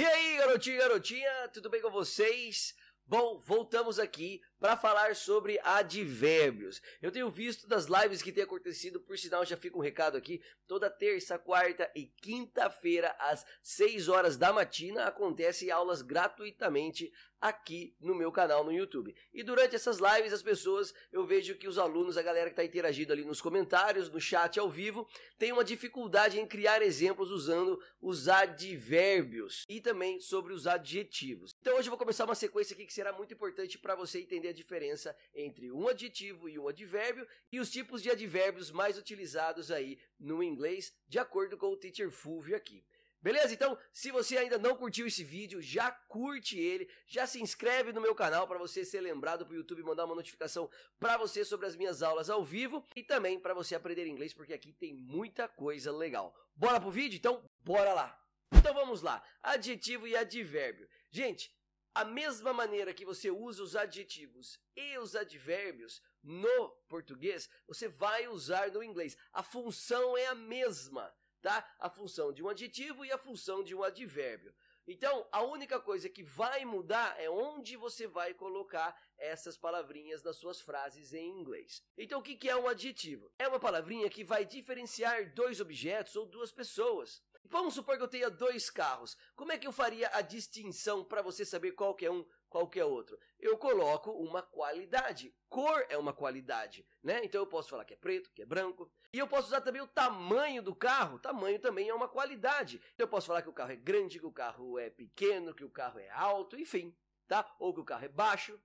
E aí, garotinho, garotinha, tudo bem com vocês? Bom, voltamos aqui para falar sobre advérbios. Eu tenho visto das lives que tem acontecido, por sinal já fica um recado aqui, toda terça, quarta e quinta-feira às 6 horas da matina acontece aulas gratuitamente aqui no meu canal no YouTube. E durante essas lives as pessoas, eu vejo que os alunos, a galera que está interagindo ali nos comentários, no chat ao vivo, tem uma dificuldade em criar exemplos usando os advérbios e também sobre os adjetivos. Então hoje eu vou começar uma sequência aqui que será muito importante para você entender a diferença entre um adjetivo e um advérbio e os tipos de advérbios mais utilizados aí no inglês, de acordo com o Teacher Fulvio aqui. Beleza? Então, se você ainda não curtiu esse vídeo, já curte ele, já se inscreve no meu canal para você ser lembrado para o YouTube mandar uma notificação para você sobre as minhas aulas ao vivo e também para você aprender inglês, porque aqui tem muita coisa legal. Bora pro vídeo? Então, bora lá! Então vamos lá, adjetivo e advérbio. Gente, a mesma maneira que você usa os adjetivos e os advérbios no português, você vai usar no inglês. A função é a mesma, tá? A função de um adjetivo e a função de um advérbio. Então, a única coisa que vai mudar é onde você vai colocar essas palavrinhas nas suas frases em inglês. Então, o que é um adjetivo? É uma palavrinha que vai diferenciar dois objetos ou duas pessoas. Vamos supor que eu tenha dois carros. Como é que eu faria a distinção para você saber qual que é um qualquer outro. Eu coloco uma qualidade. Cor é uma qualidade, né? Então eu posso falar que é preto, que é branco. E eu posso usar também o tamanho do carro. Tamanho também é uma qualidade. Então, eu posso falar que o carro é grande, que o carro é pequeno, que o carro é alto, enfim, tá? Ou que o carro é baixo.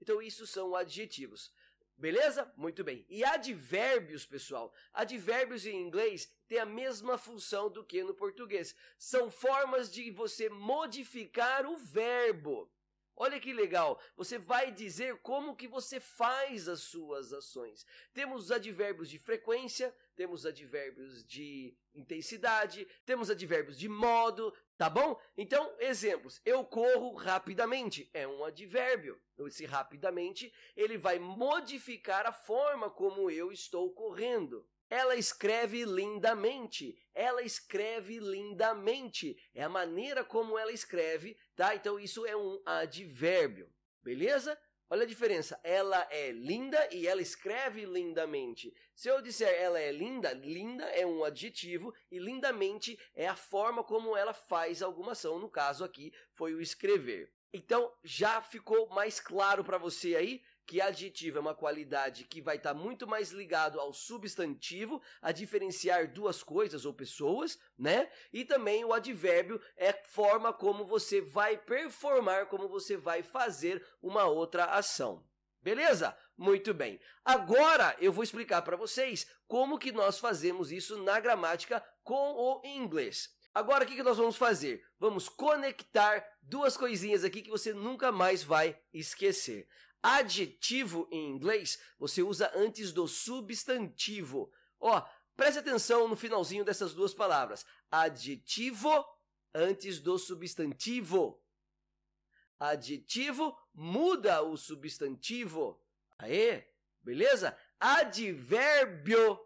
Então isso são adjetivos. Beleza? Muito bem. E advérbios, pessoal. Advérbios em inglês têm a mesma função do que no português. São formas de você modificar o verbo. Olha que legal, você vai dizer como que você faz as suas ações. Temos advérbios de frequência, temos advérbios de intensidade, temos advérbios de modo, tá bom? Então, exemplos. Eu corro rapidamente é um advérbio. Esse rapidamente, ele vai modificar a forma como eu estou correndo. Ela escreve lindamente, ela escreve lindamente. É a maneira como ela escreve, tá? Então isso é um advérbio, beleza? Olha a diferença. Ela é linda e ela escreve lindamente. Se eu disser ela é linda, linda é um adjetivo e lindamente é a forma como ela faz alguma ação. No caso aqui, foi o escrever. Então já ficou mais claro para você aí que adjetivo é uma qualidade que vai estar tá muito mais ligado ao substantivo, a diferenciar duas coisas ou pessoas, né? E também o advérbio é forma como você vai performar, como você vai fazer uma outra ação. Beleza? Muito bem. Agora eu vou explicar para vocês como que nós fazemos isso na gramática com o inglês. Agora o que, que nós vamos fazer? Vamos conectar duas coisinhas aqui que você nunca mais vai esquecer. Adjetivo em inglês você usa antes do substantivo. Ó, preste atenção no finalzinho dessas duas palavras. Adjetivo antes do substantivo. Adjetivo muda o substantivo. Aê, beleza? Advérbio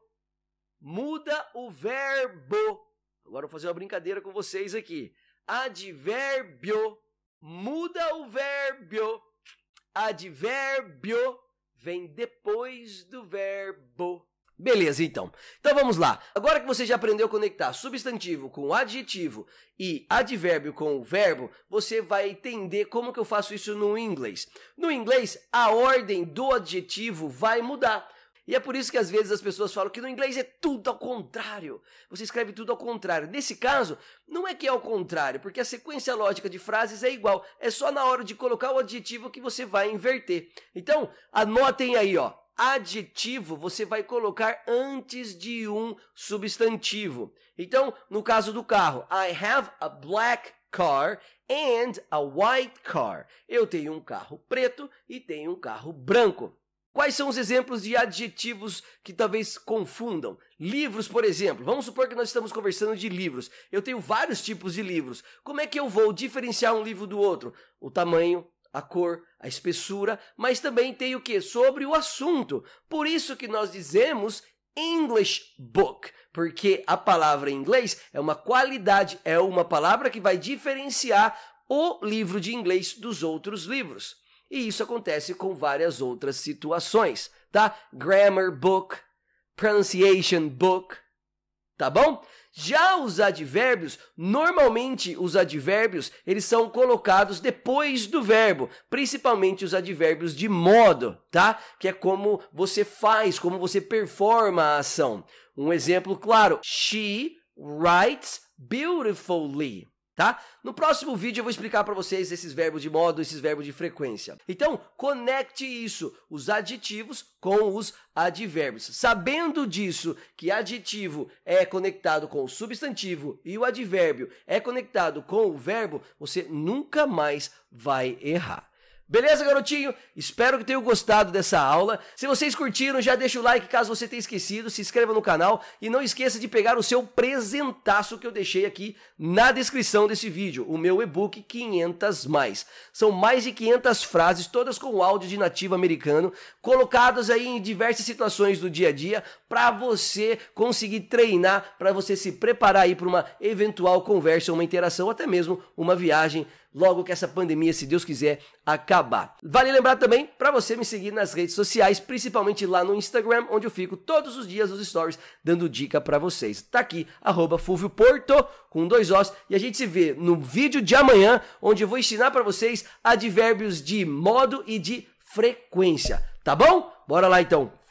muda o verbo. Agora eu vou fazer uma brincadeira com vocês aqui. Advérbio muda o verbo. Advérbio vem depois do verbo. Beleza, então. Então vamos lá. Agora que você já aprendeu a conectar substantivo com adjetivo e advérbio com o verbo, você vai entender como que eu faço isso no inglês. No inglês, a ordem do adjetivo vai mudar. E é por isso que às vezes as pessoas falam que no inglês é tudo ao contrário. Você escreve tudo ao contrário. Nesse caso, não é que é ao contrário, porque a sequência lógica de frases é igual. É só na hora de colocar o adjetivo que você vai inverter. Então, anotem aí, ó. Adjetivo você vai colocar antes de um substantivo. Então, no caso do carro, I have a black car and a white car. Eu tenho um carro preto e tenho um carro branco. Quais são os exemplos de adjetivos que talvez confundam? Livros, por exemplo. Vamos supor que nós estamos conversando de livros. Eu tenho vários tipos de livros. Como é que eu vou diferenciar um livro do outro? O tamanho, a cor, a espessura, mas também tem o que? Sobre o assunto. Por isso que nós dizemos English book, porque a palavra em inglês é uma qualidade, é uma palavra que vai diferenciar o livro de inglês dos outros livros. E isso acontece com várias outras situações, tá? Grammar book, pronunciation book, tá bom? Já os advérbios, normalmente os advérbios, eles são colocados depois do verbo, principalmente os advérbios de modo, tá? Que é como você faz, como você performa a ação. Um exemplo claro: She writes beautifully tá? No próximo vídeo eu vou explicar para vocês esses verbos de modo, esses verbos de frequência. Então, conecte isso, os adjetivos com os advérbios. Sabendo disso, que adjetivo é conectado com o substantivo e o advérbio é conectado com o verbo, você nunca mais vai errar. Beleza, garotinho? Espero que tenham gostado dessa aula. Se vocês curtiram, já deixa o like caso você tenha esquecido, se inscreva no canal e não esqueça de pegar o seu presentaço que eu deixei aqui na descrição desse vídeo, o meu e-book 500 mais. São mais de 500 frases, todas com áudio de nativo americano, colocadas aí em diversas situações do dia a dia para você conseguir treinar, para você se preparar aí para uma eventual conversa, uma interação, até mesmo uma viagem logo que essa pandemia, se Deus quiser, acabar. Vale lembrar também para você me seguir nas redes sociais, principalmente lá no Instagram, onde eu fico todos os dias nos stories dando dica para vocês. Tá aqui, arroba Fulvio Porto, com dois Os, e a gente se vê no vídeo de amanhã, onde eu vou ensinar para vocês advérbios de modo e de frequência, tá bom? Bora lá então.